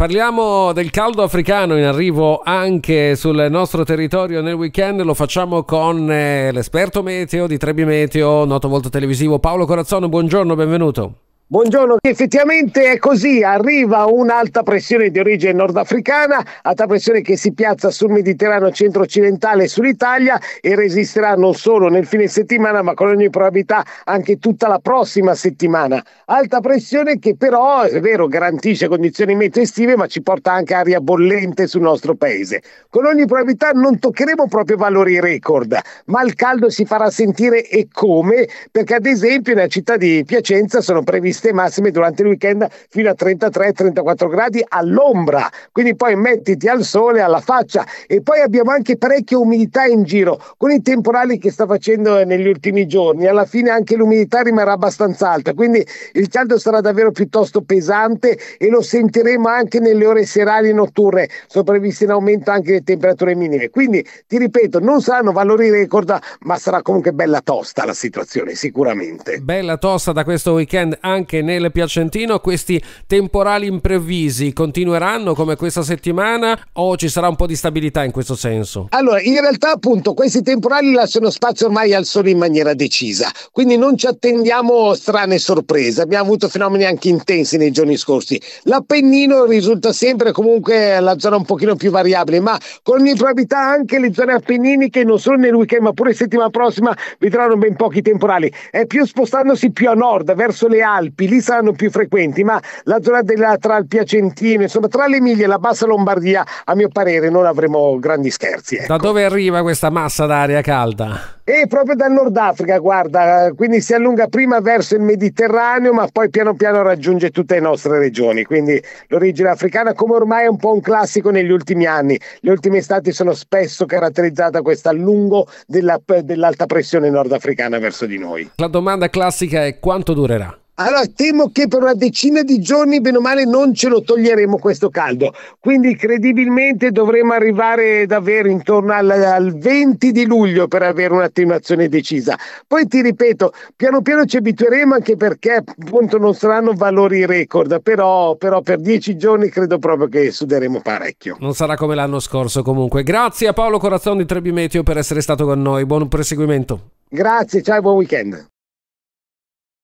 Parliamo del caldo africano in arrivo anche sul nostro territorio nel weekend, lo facciamo con eh, l'esperto meteo di Trebi Meteo, noto volto televisivo Paolo Corazzone, buongiorno, benvenuto. Buongiorno, effettivamente è così, arriva un'alta pressione di origine nordafricana, alta pressione che si piazza sul Mediterraneo centro-occidentale e sull'Italia e resisterà non solo nel fine settimana ma con ogni probabilità anche tutta la prossima settimana. Alta pressione che però, è vero, garantisce condizioni meteo estive ma ci porta anche aria bollente sul nostro paese. Con ogni probabilità non toccheremo proprio valori record, ma il caldo si farà sentire e come, perché ad esempio nella città di Piacenza sono previsti queste massime durante il weekend fino a 33-34 gradi all'ombra, quindi poi mettiti al sole, alla faccia e poi abbiamo anche parecchia umidità in giro con i temporali che sta facendo eh, negli ultimi giorni, alla fine anche l'umidità rimarrà abbastanza alta, quindi il caldo sarà davvero piuttosto pesante e lo sentiremo anche nelle ore serali e notturne, sopravviste in aumento anche le temperature minime, quindi ti ripeto non saranno valori record ma sarà comunque bella tosta la situazione sicuramente. Bella tosta da questo weekend anche anche nel Piacentino. Questi temporali imprevisi continueranno come questa settimana o ci sarà un po' di stabilità in questo senso? Allora, in realtà appunto questi temporali lasciano spazio ormai al sole in maniera decisa, quindi non ci attendiamo strane sorprese. Abbiamo avuto fenomeni anche intensi nei giorni scorsi. L'Appennino risulta sempre comunque la zona un pochino più variabile, ma con ogni probabilità anche le zone appenniniche non solo nel weekend ma pure settimana prossima vedranno ben pochi temporali. È più spostandosi più a nord verso le Alpi gruppi lì saranno più frequenti, ma la zona della, tra il Piacentino, insomma tra l'Emilia e la Bassa Lombardia, a mio parere non avremo grandi scherzi. Ecco. Da dove arriva questa massa d'aria calda? E proprio dal Nord Africa, guarda, quindi si allunga prima verso il Mediterraneo, ma poi piano piano raggiunge tutte le nostre regioni. Quindi l'origine africana, come ormai è un po' un classico negli ultimi anni, le ultime estati sono spesso caratterizzate da questo allungo della, dell'alta pressione nordafricana verso di noi. La domanda classica è quanto durerà? Allora temo che per una decina di giorni, bene o male, non ce lo toglieremo questo caldo. Quindi credibilmente dovremo arrivare davvero intorno al, al 20 di luglio per avere un'attivazione decisa. Poi ti ripeto, piano piano ci abitueremo anche perché appunto non saranno valori record, però, però per dieci giorni credo proprio che suderemo parecchio. Non sarà come l'anno scorso comunque. Grazie a Paolo Corazzon di Trebimeteo per essere stato con noi. Buon proseguimento. Grazie, ciao e buon weekend.